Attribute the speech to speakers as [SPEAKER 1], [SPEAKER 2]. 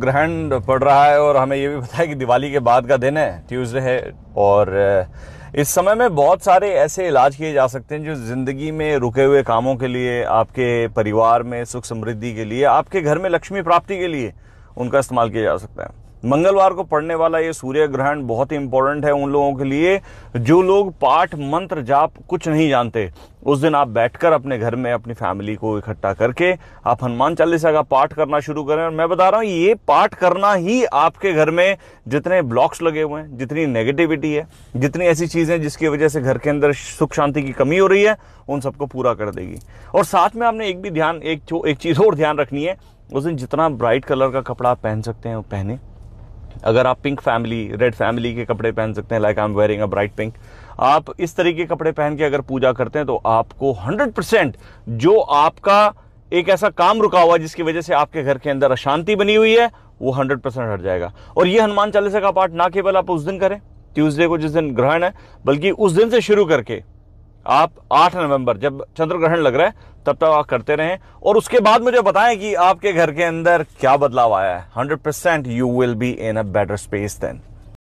[SPEAKER 1] ग्रहण पड़ रहा है और हमें ये भी पता है कि दिवाली के बाद का दिन है ट्यूसडे है और इस समय में बहुत सारे ऐसे इलाज किए जा सकते हैं जो ज़िंदगी में रुके हुए कामों के लिए आपके परिवार में सुख समृद्धि के लिए आपके घर में लक्ष्मी प्राप्ति के लिए उनका इस्तेमाल किया जा सकता है मंगलवार को पढ़ने वाला ये सूर्य ग्रहण बहुत ही इंपॉर्टेंट है उन लोगों के लिए जो लोग पाठ मंत्र जाप कुछ नहीं जानते उस दिन आप बैठकर अपने घर में अपनी फैमिली को इकट्ठा करके आप हनुमान चालीसा का पाठ करना शुरू करें और मैं बता रहा हूँ ये पाठ करना ही आपके घर में जितने ब्लॉक्स लगे हुए हैं जितनी नेगेटिविटी है जितनी ऐसी चीज़ें जिसकी वजह से घर के अंदर सुख शांति की कमी हो रही है उन सबको पूरा कर देगी और साथ में आपने एक भी ध्यान एक एक चीज़ और ध्यान रखनी है उस दिन जितना ब्राइट कलर का कपड़ा पहन सकते हैं वो पहने अगर आप पिंक फैमिली रेड फैमिली के कपड़े पहन सकते हैं like I am wearing a bright pink आप इस तरीके के कपड़े पहन के अगर पूजा करते हैं तो आपको 100% जो आपका एक ऐसा काम रुका हुआ जिसकी वजह से आपके घर के अंदर अशांति बनी हुई है वो 100% हट जाएगा और ये हनुमान चालीसा का पाठ ना केवल आप उस दिन करें ट्यूसडे को जिस दिन ग्रहण है बल्कि उस दिन से शुरू करके आप 8 नवंबर जब चंद्र ग्रहण लग रहा है तब तक आप करते रहें और उसके बाद मुझे बताएं कि आपके घर के अंदर क्या बदलाव आया है 100% you will be in a better space then